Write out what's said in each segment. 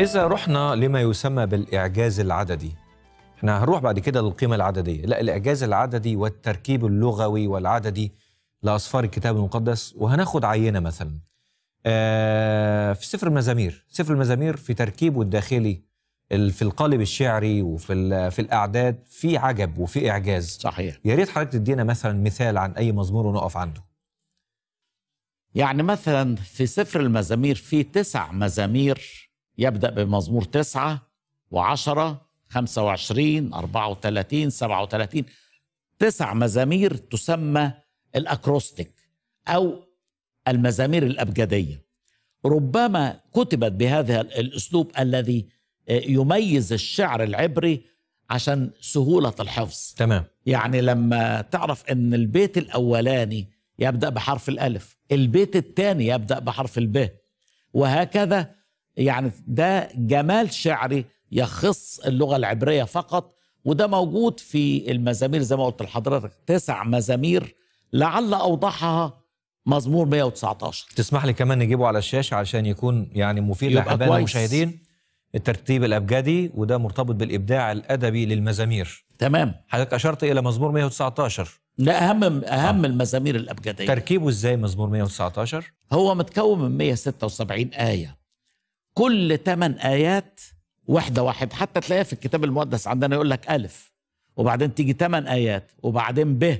إذا رحنا لما يسمى بالإعجاز العددي احنا هنروح بعد كده للقيمة العددية لا الإعجاز العددي والتركيب اللغوي والعددي لأصفار الكتاب المقدس وهناخد عينة مثلا آه في سفر المزامير سفر المزامير في تركيبه الداخلي في القالب الشعري وفي في الأعداد في عجب وفي إعجاز صحيح يا ريت حضرتك تدينا مثلا مثال عن أي مزمور ونقف عنده يعني مثلا في سفر المزامير في تسع مزامير يبدأ بمزمور تسعة وعشرة خمسة وعشرين أربعة وثلاثين سبعة وثلاثين تسع مزامير تسمى الأكروستيك أو المزامير الأبجدية ربما كتبت بهذا الأسلوب الذي آه، يميز الشعر العبري عشان سهولة الحفظ تمام يعني لما تعرف أن البيت الأولاني يبدأ بحرف الألف البيت الثاني يبدأ بحرف الباء وهكذا يعني ده جمال شعري يخص اللغة العبرية فقط وده موجود في المزامير زي ما قلت لحضرتك تسع مزامير لعل أوضحها مزمور 119 تسمح لي كمان نجيبه على الشاشة علشان يكون يعني مفيد لأحبائنا المشاهدين الترتيب الأبجدي وده مرتبط بالإبداع الأدبي للمزامير تمام حضرتك أشرت إلى مزمور 119 ده أهم أهم آه. المزامير الأبجدية تركيبه إزاي مزمور 119 هو متكون من 176 آية كل ثمان آيات واحدة واحد حتى تلاقيها في الكتاب المقدس عندنا يقول لك ألف وبعدين تيجي ثمان آيات وبعدين ب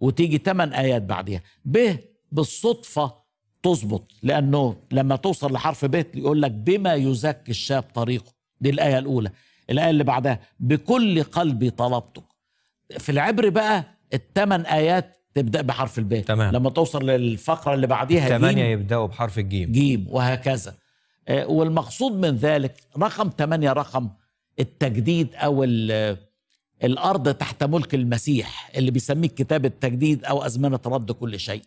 وتيجي ثمان آيات بعديها ب بالصدفة تظبط لأنه لما توصل لحرف ب يقول لك بما يزكي الشاب طريقه دي الآية الأولى الآية اللي بعدها بكل قلبي طلبتك في العبر بقى الثمان آيات تبدا بحرف الباء تمام لما توصل للفقره اللي بعديها الثمانيه يبداوا بحرف الجيم جيم وهكذا آه، والمقصود من ذلك رقم 8 رقم التجديد او الارض تحت ملك المسيح اللي بيسميه كتاب التجديد او ازمنه رد كل شيء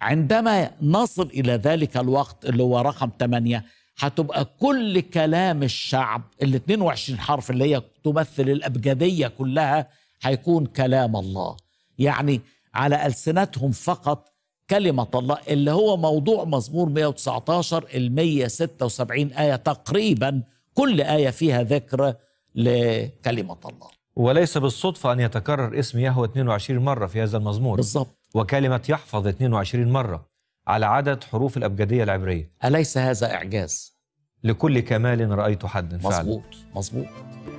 عندما نصل الى ذلك الوقت اللي هو رقم 8 هتبقى كل كلام الشعب ال 22 حرف اللي هي تمثل الابجديه كلها هيكون كلام الله يعني على السنتهم فقط كلمة الله اللي هو موضوع مزمور 119 ال 176 آية تقريبا كل آية فيها ذكر لكلمة الله وليس بالصدفة أن يتكرر اسم يهوه 22 مرة في هذا المزمور بالضبط وكلمة يحفظ 22 مرة على عدد حروف الأبجدية العبرية أليس هذا إعجاز؟ لكل كمال رأيت فعلا مظبوط مظبوط